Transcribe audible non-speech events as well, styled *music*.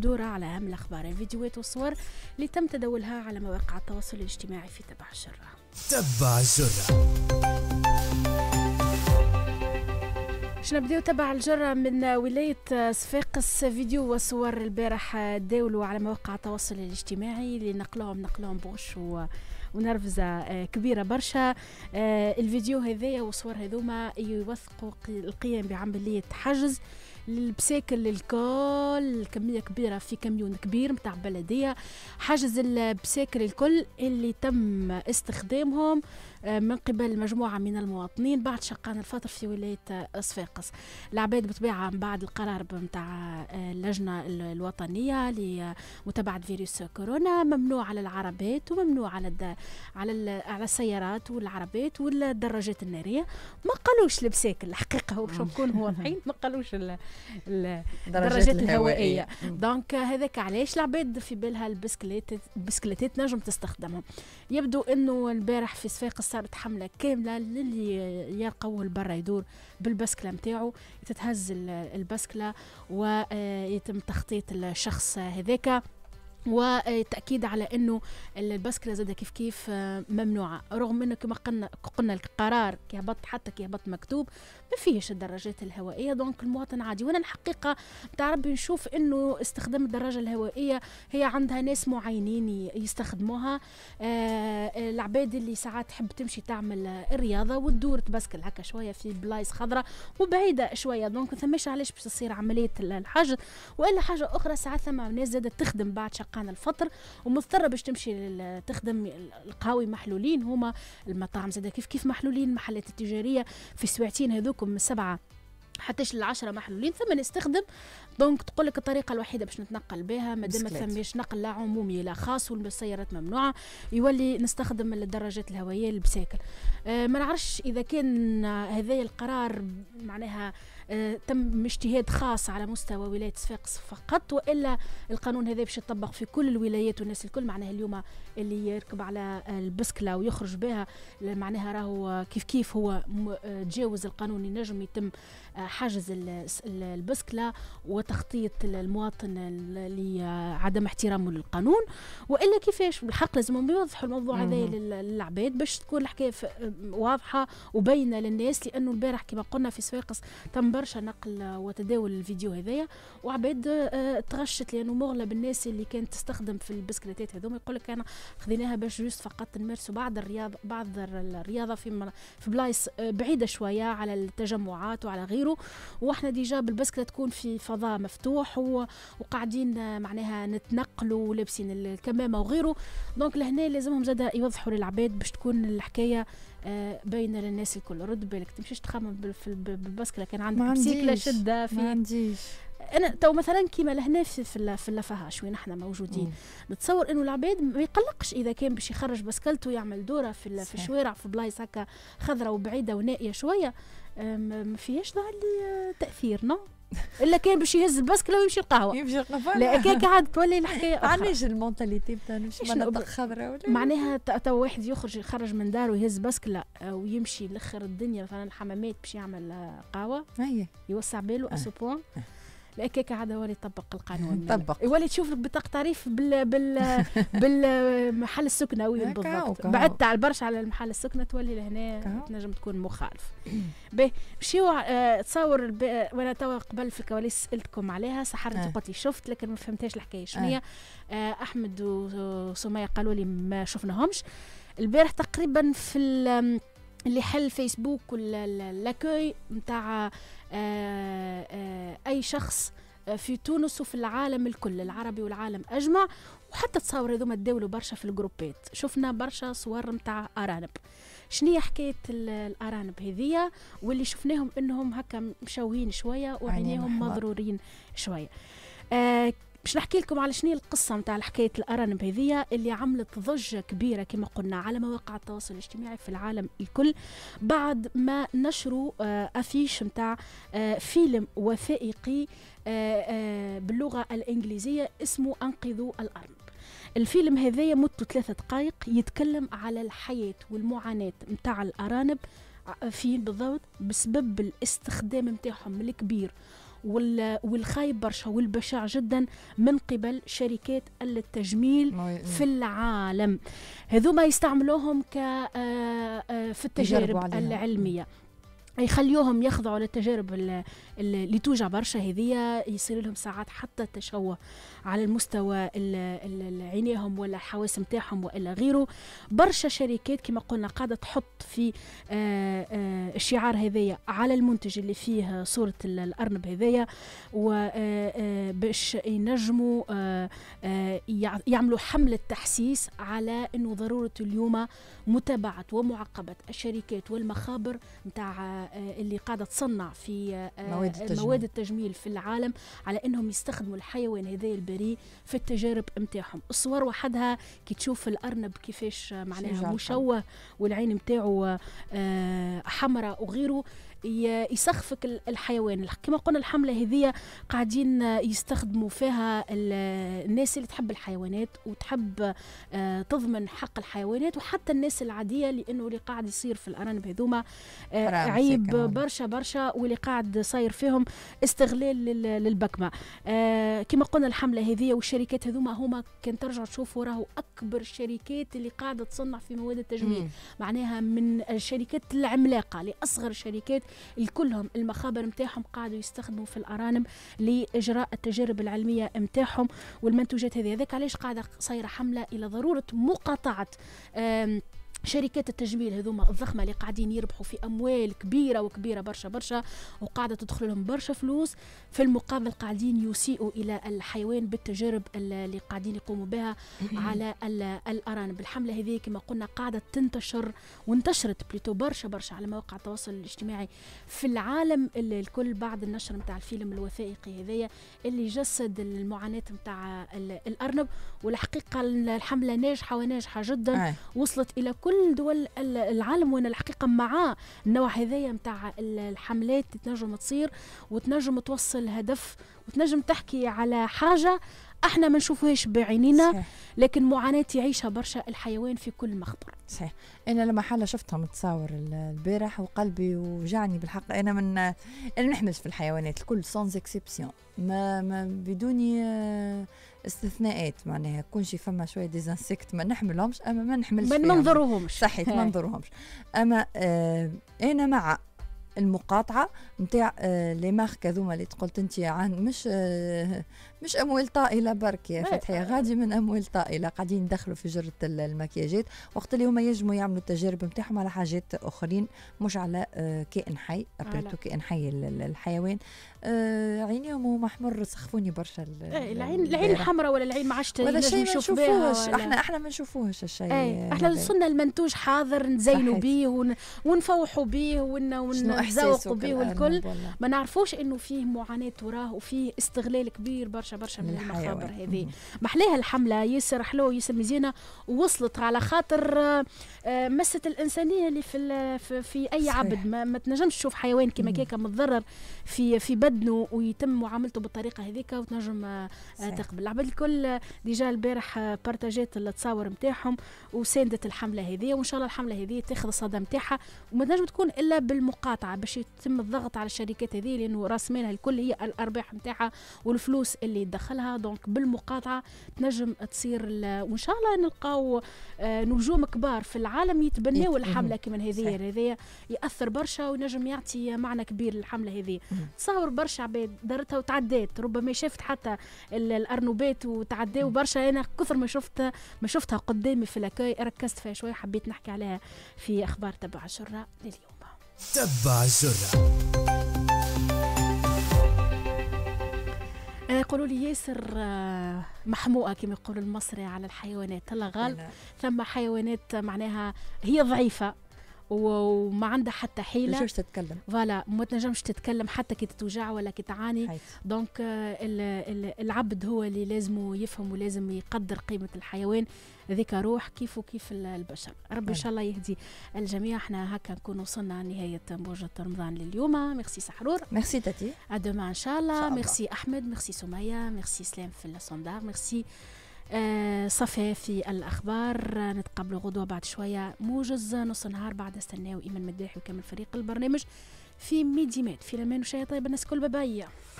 دورة على أهم الأخبار الفيديوهات والصور اللي تم تداولها على مواقع التواصل الاجتماعي في تبع الجرة تبع الجرة باش نبداو تبع الجرة من ولاية صفاقس فيديو وصور البارح داولوا على مواقع التواصل الاجتماعي اللي نقلوهم نقلوهم بوش و ونرفزة آه، كبيرة برشا آه، الفيديو هذايا والصور هذوما يوثقوا القيام بعملية حجز البساكل الكل كمية كبيرة في كميون كبير متاع بلدية حجز البساكل الكل اللي تم استخدامهم آه، من قبل مجموعة من المواطنين بعد شقان الفطر في ولاية صفاقس العباد بطبيعة بعد القرار متاع آه، اللجنة الوطنية لمتابعة فيروس كورونا ممنوع على العربات وممنوع على على على السيارات والعربات والدراجات النارية ما قالوش البساكل الحقيقة هو باش نكونوا *laughs* واضحين ما قالوش الدرجات الهوائيه دونك euh, هذاك علاش العباد في بالها البسكليت البسكليتات نجم تستخدمهم يبدو انه البارح في صفاقس صارت حمله كامله للي يلقوا البرا يدور بالبسكله نتاعو تتهز البسكله ويتم آه، تخطيط الشخص هذاك والتاكيد على انه البسكله زاده كيف كيف آه، ممنوعه رغم انه كما قلنا قلنا القرار كيهبط حتى كيهبط مكتوب ما فيهش الدراجات الهوائيه دونك المواطن عادي وانا الحقيقه تاع ربي نشوف انه استخدام الدراجه الهوائيه هي عندها ناس معينين يستخدموها آه، آه، العباد اللي ساعات تحب تمشي تعمل الرياضه وتدور تبسكل هكا شويه في بلايص خضراء وبعيده شويه دونك ثماش علاش باش تصير عمليه الحجر والا حاجه اخرى ساعات ثم ناس زادت تخدم بعد شق حقان الفطر ومضطره باش تمشي تخدم القهاوي محلولين هما المطاعم زاد كيف كيف محلولين المحلات التجاريه في السواعتين هذوكم من سبعه حتى العشرة محلولين ثم نستخدم دونك تقول لك الطريقه الوحيده باش نتنقل بها ما دام ما نقل لا عمومي لا خاص والسيارات ممنوعه يولي نستخدم الدراجات الهوائيه البساكل أه ما نعرفش اذا كان هذا القرار معناها آه، تم اجتهاد خاص على مستوى ولايه صفاقس فقط والا القانون هذا باش يطبق في كل الولايات والناس الكل معناها اليوم اللي يركب على البسكله ويخرج بها معناها راهو كيف كيف هو آه، تجاوز القانون ينجم يتم آه، حجز البسكله وتخطيط المواطن لعدم احترامه للقانون والا كيفاش بالحق لازم يوضحوا الموضوع هذا للعباد باش تكون الحكايه واضحه وبينه للناس لانه البارح كما قلنا في صفاقس تم برشا نقل وتداول الفيديو هذايا وعباد آه، تغشت لانه مغلب الناس اللي كانت تستخدم في البسكليتات هذوما يقول لك انا خذيناها باش جوست فقط نمارسوا بعض الرياضه بعض الرياضه في في بلايص آه، بعيده شويه على التجمعات وعلى غيره واحنا ديجا بالبسكله تكون في فضاء مفتوح وقاعدين آه، معناها نتنقلوا ولابسين الكمامه وغيره دونك لهنا لازمهم زاد يوضحوا للعباد باش تكون الحكايه باينه للناس الكل رد بالك تمشيش تخمم في البسكله كان عندك بسيكله شده في ما عنديش انا تو مثلا كيما لهنا في في, في اللفها شوي نحن موجودين مم. نتصور انه العباد ما يقلقش اذا كان باش يخرج بسكلته يعمل دوره في في الشوارع في بلايص هكا خضره وبعيده ونائيه شويه ما فيهاش ظهر لي نو الا كان باش يهز البسكله ويمشي القهوه يمشي القهوه لا كان قاعد تولي الحكايه *laughs* علاش المونتاليتي بتاع مش خضراء ولا معناها تو واحد يخرج يخرج من داره ويهز بسكله آه، ويمشي لاخر الدنيا مثلا الحمامات باش يعمل آه، قهوه يوسع باله اسو أه. بوان الأكاكا هذا هو اللي يطبق القانون طبق هو *laughs* إيه، تشوف بطاقة تعريف بال بال *laughs* بالمحل السكنوي بالضبط بعدت على برشا على المحل السكنة تولي لهنا تنجم تكون مخالف باهي مشيو اه تصور وانا توا قبل في الكواليس سالتكم عليها سحرت آه. قلت لي شفت لكن ما فهمتهاش الحكايه شنو اه. آه، احمد وسميه قالوا لي ما شفناهمش البارح تقريبا في اللي حل فيسبوك واللاكوي نتاع آه، آه، اي شخص آه، في تونس وفي العالم الكل العربي والعالم اجمع وحتى تصور هذوما الدولة برشا في الجروبات شفنا برشا صور نتاع ارانب شنو حكايه الارانب هذيا واللي شفناهم انهم هكا مشوهين شويه وعينيهم مضرورين شويه آه باش نحكي لكم على شنو القصه متاع حكايه الارانب هذيا اللي عملت ضجه كبيره كما قلنا على مواقع التواصل الاجتماعي في العالم الكل بعد ما نشروا افيش آه، متاع آه، فيلم وثائقي آه، باللغه الانجليزيه اسمه انقذوا الارنب الفيلم هذايا مدته ثلاثة دقائق يتكلم على الحياة والمعاناة متاع الأرانب فين بالضبط بسبب الاستخدام متاعهم الكبير والخايب برشا والبشع جدا من قبل شركات التجميل في العالم هذوما يستعملوهم ك آه، آه، في التجارب العلميه يخليوهم يخضعوا للتجارب اللي توجع برشا هذيا يصير لهم ساعات حتى تشوه على المستوى عينيهم ولا الحواس نتاعهم والا غيره برشا شركات كما قلنا قاعده تحط في آه، آه، الشعار هذايا على المنتج اللي فيه صوره الارنب هذايا وباش آه، ينجموا يعملوا حمله تحسيس على انه ضروره اليوم متابعه ومعاقبه الشركات والمخابر نتاع آه، اللي قاعده تصنع في آه، مواد التجميل. مواد التجميل في العالم على انهم يستخدموا الحيوان هذا البريء في التجارب نتاعهم الصور وحدها كي تشوف الارنب كيفاش آه، معناها مشوه والعين نتاعو حمراء وغيره يسخفك الحيوان كما قلنا الحمله هذه قاعدين يستخدموا فيها الناس اللي تحب الحيوانات وتحب آه، تضمن حق الحيوانات وحتى الناس العاديه لانه اللي قاعد يصير في الارانب هذوما آه، عيب برشا برشا واللي قاعد صاير فيهم استغلال للبكمه آه، كما قلنا الحمله هذه والشركات هذوما هما كان ترجع تشوفوا راهو اكبر الشركات اللي قاعده تصنع في مواد التجميل معناها من الشركات العملاقه لاصغر الشركات الكلهم المخابر نتاعهم قاعدوا يستخدموا في الارانب لاجراء التجارب العلميه نتاعهم والمنتوجات هذه هذاك علاش قاعده صايره حمله الى ضروره مقاطعه شركات التجميل هذوما الضخمه اللي قاعدين يربحوا في اموال كبيره وكبيره برشا برشا وقاعده تدخل لهم برشا فلوس في المقابل قاعدين يسيئوا الى الحيوان بالتجارب اللي قاعدين يقوموا بها *coughs* على الارانب الحمله هذه كما قلنا قاعده تنتشر وانتشرت بليتو برشا برشا على مواقع التواصل الاجتماعي في العالم الكل بعد النشر نتاع الفيلم الوثائقي هذايا اللي جسد المعاناه نتاع الارنب والحقيقه الحمله ناجحه وناجحه جدا وصلت الى كل كل دول العالم وانا الحقيقه مع النوع هذايا نتاع الحملات تنجم تصير وتنجم توصل هدف وتنجم تحكي على حاجه احنا ما نشوفوهاش بعينينا صحيح. لكن معاناه يعيشها برشا الحيوان في كل مخبر صحيح انا لما حاله شفتها متصور البارح وقلبي وجعني بالحق انا من انا نحمس في الحيوانات الكل سانز اكسبسيون ما, ما بدون آه، استثناءات معناها كل شيء فما شويه ديزانسيكت ما نحملهمش اما ما نحملش ما ننظروهمش صحيح ما *laughs* ننظروهمش اما آه انا مع المقاطعه نتاع آه لي مارك هذوما اللي قلت انت عن مش آه مش اموال طائله برك يا فتحيه غادي من اموال طائله قاعدين يدخلوا في جره المكياجات وقت اللي هما يجموا يعملوا التجارب نتاعهم على حاجات اخرين مش على آه، كائن حي ابريتو كائن حي الحيوان آه، عينيهم هما حمر سخفوني برشا إيه، العين العين الحمراء ولا العين ما عادش ولا شيء ما نشوفوهش احنا احنا ما نشوفوهش الشيء إيه، احنا وصلنا المنتوج حاضر نزينوا به ونفوحوا به ونزوقوا به والكل ما نعرفوش انه فيه معاناه وراه وفيه استغلال كبير برشا برشا برشا من المخابر هذه محلاها الحمله ياسر حلوه ياسر مزينه ووصلت على خاطر آه، مست الانسانيه اللي في في اي صحيح. عبد ما, ما تنجمش تشوف حيوان كيما كيكا متضرر في في بدنه ويتم معاملته بالطريقه هذيك وتنجم آه، تقبل العباد الكل ديجا البارح آه، بارتاجات التصاور نتاعهم وساندت الحمله هذه وان شاء الله الحمله هذه تاخذ الصدى نتاعها وما تنجم تكون الا بالمقاطعه باش يتم الضغط على الشركات هذه لانه راس مالها الكل هي الارباح نتاعها والفلوس اللي اللي دخلها دونك بالمقاطعه تنجم تصير وان شاء الله نلقاو آه، نجوم كبار في العالم يتبناوا الحمله كيما هذه هذه ياثر برشا ونجم يعطي معنى كبير للحمله هذه تصور برشا عباد دارتها وتعدات ربما شافت حتى الارنوبات وتعداو برشا انا كثر ما شفت ما شفتها قدامي في لاكاي ركزت فيها شويه حبيت نحكي عليها في اخبار تبع الجره لليوم تبع الجره يقولوا لي ياسر آه، محموقه كما يقول المصري على الحيوانات الله غال ثم حيوانات معناها هي ضعيفه وما عندها حتى حيله ما تتكلم فوالا ما تنجمش تتكلم حتى كي تتوجع ولا كي تعاني دونك آه، العبد هو اللي لازم يفهم ولازم يقدر قيمه الحيوان ذيك روح كيف وكيف البشر ربي ان شاء الله يهدي الجميع احنا هكا نكون وصلنا لنهايه برج رمضان لليوم ميرسي سحرور ميرسي تاتي ادوما ان شاء الله ميرسي احمد ميرسي سميه ميرسي سلام في السوندار ميرسي آه صفي في الأخبار آه غدوة بعد شوية موجز نص نهار بعد استناو إيمن مداحي وكامل فريق البرنامج في ميديمات في لمان وشاي طيب الناس كل بابايا